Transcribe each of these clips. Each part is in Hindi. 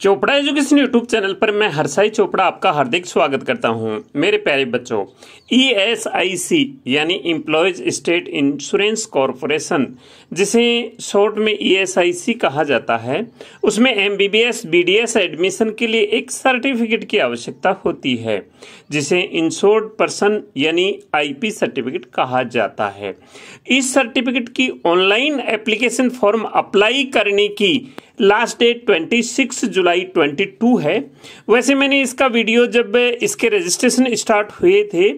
चोपड़ा एजुकेशन यूट्यूब चैनल पर मैं हरसाई चोपड़ा आपका हार्दिक स्वागत करता हूं मेरे प्यारे बच्चों ईएसआईसी e यानी इम्प्लॉयज स्टेट इंश्योरेंस कॉरपोरेशन जिसे शॉर्ट में ईएसआईसी e कहा जाता है उसमें M B B S B D S admission के लिए एक सर्टिफिकेट की आवश्यकता होती है जिसे इंश्योर्ड पर्सन यानी आई पी सर्टिफिकेट कहा जाता है इस सर्टिफिकेट की ऑनलाइन एप्लीकेशन फॉर्म अप्लाई करने की last date twenty six July July 22 है वैसे मैंने इसका वीडियो जब इसके रजिस्ट्रेशन स्टार्ट हुए थे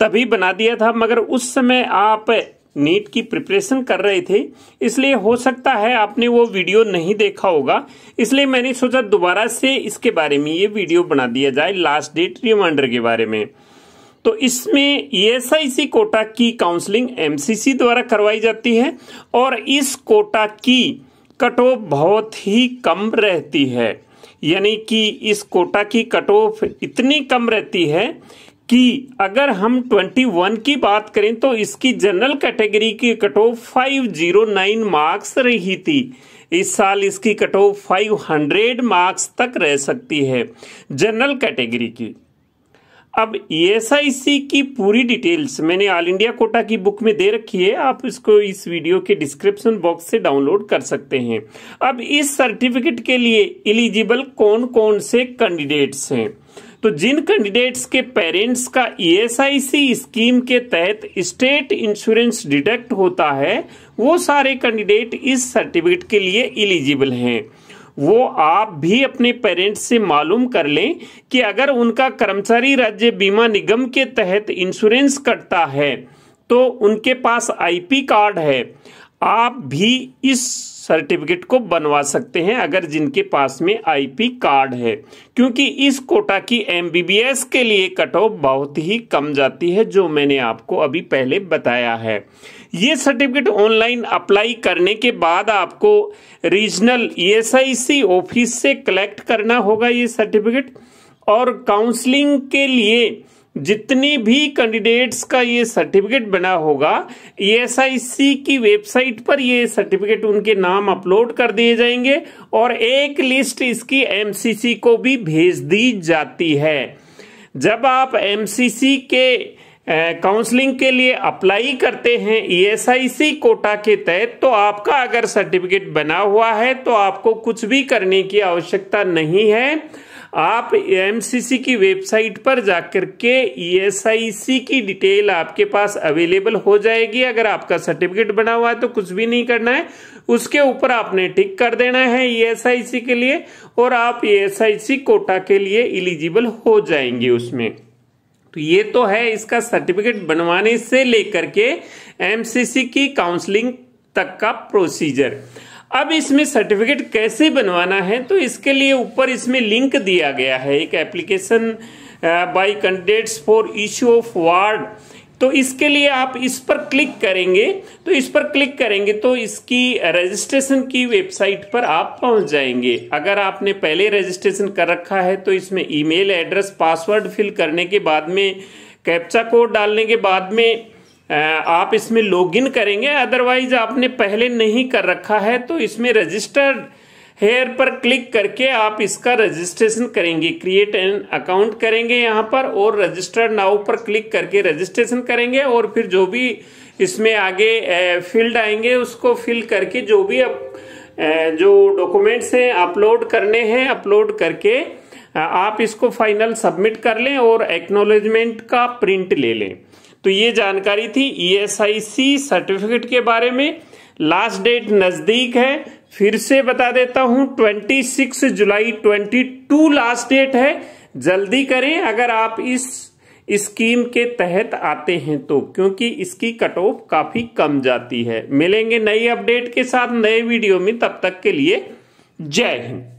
तभी बना दिया था मगर उस समय आप नीट की प्रिपरेशन कर रहे थे इसलिए हो सकता है आपने वो वीडियो नहीं देखा होगा इसलिए मैंने सोचा दोबारा से इसके बारे में ये वीडियो बना दिया जाए लास्ट डेट रिमाइंडर के बारे में तो इसमें ईएसआईसी e कोटा की काउंसलिंग एमसीसी द्वारा करवाई जाती है और इस कोटा की कट ऑफ बहुत ही कम रहती है यानी कि इस कोटा की कट ऑफ इतनी कम रहती है कि अगर हम 21 की बात करें तो इसकी जनरल कैटेगरी की कट ऑफ 509 मार्क्स रही थी इस साल इसकी कट ऑफ 500 मार्क्स तक रह सकती है जनरल कैटेगरी की अब ईएसआईसी e की पूरी डिटेल्स मैंने ऑल इंडिया कोटा की बुक में दे रखी है आप इसको इस वीडियो के डिस्क्रिप्शन बॉक्स से डाउनलोड कर सकते हैं अब इस सर्टिफिकेट के लिए इलिजिबल कौन कौन से कैंडिडेट्स हैं तो जिन कैंडिडेट्स के पेरेंट्स का ईएसआईसी e स्कीम के तहत स्टेट इंश्योरेंस डिडक्ट होता है वो सारे कैंडिडेट इस सर्टिफिकेट के लिए इलिजिबल हैं वो आप भी अपने पेरेंट्स से मालूम कर लें कि अगर उनका कर्मचारी राज्य बीमा निगम के तहत इंश्योरेंस कटता है तो उनके पास आईपी कार्ड है आप भी इस सर्टिफिकेट को बनवा सकते हैं अगर जिनके पास में आईपी कार्ड है क्योंकि इस कोटा की एमबीबीएस के लिए कट ऑफ बहुत ही कम जाती है जो मैंने आपको अभी पहले बताया है ये सर्टिफिकेट ऑनलाइन अप्लाई करने के बाद आपको रीजनल ईएसआईसी e ऑफिस से कलेक्ट करना होगा ये सर्टिफिकेट और काउंसलिंग के लिए जितनी भी कैंडिडेट्स का ये सर्टिफिकेट बना होगा ईएसआईसी e की वेबसाइट पर ये सर्टिफिकेट उनके नाम अपलोड कर दिए जाएंगे और एक लिस्ट इसकी एमसीसी को भी भेज दी जाती है जब आप एमसीसी के काउंसलिंग के लिए अप्लाई करते हैं ईएसआईसी e कोटा के तहत तो आपका अगर सर्टिफिकेट बना हुआ है तो आपको कुछ भी करने की आवश्यकता नहीं है आप एमसीसी की वेबसाइट पर जाकर के ईएसआईसी e की डिटेल आपके पास अवेलेबल हो जाएगी अगर आपका सर्टिफिकेट बना हुआ है तो कुछ भी नहीं करना है उसके ऊपर आपने टिक कर देना है ईएसआईसी e के लिए और आप ईएसआईसी e कोटा के लिए इलिजिबल हो जाएंगे उसमें तो ये तो है इसका सर्टिफिकेट बनवाने से लेकर के एमसीसी की काउंसलिंग तक का प्रोसीजर अब इसमें सर्टिफिकेट कैसे बनवाना है तो इसके लिए ऊपर इसमें लिंक दिया गया है एक application by candidates for issue of ward तो इसके लिए आप इस पर क्लिक करेंगे तो इस पर क्लिक करेंगे तो इसकी रजिस्ट्रेशन की वेबसाइट पर आप पहुंच जाएंगे अगर आपने पहले रजिस्ट्रेशन कर रखा है तो इसमें ईमेल एड्रेस पासवर्ड फिल करने के बाद में कैप्चा कोड डालने के बाद में आप इसमें लॉगिन करेंगे अदरवाइज आपने पहले नहीं कर रखा है तो इसमें रजिस्टर्ड हेयर पर क्लिक करके आप इसका रजिस्ट्रेशन करेंगे क्रिएट एन अकाउंट करेंगे यहाँ पर और रजिस्टर नाउ पर क्लिक करके रजिस्ट्रेशन करेंगे और फिर जो भी इसमें आगे फील्ड आएंगे उसको फिल करके जो भी अप, जो डॉक्यूमेंट्स हैं अपलोड करने हैं अपलोड करके आप इसको फाइनल सबमिट कर लें और एक्नोलेजमेंट का प्रिंट ले लें तो ये जानकारी थी ईएसआईसी e सर्टिफिकेट के बारे में लास्ट डेट नज़दीक है फिर से बता देता हूं 26 जुलाई 22 लास्ट डेट है जल्दी करें अगर आप इस स्कीम के तहत आते हैं तो क्योंकि इसकी कट ऑफ काफ़ी कम जाती है मिलेंगे नई अपडेट के साथ नए वीडियो में तब तक के लिए जय हिंद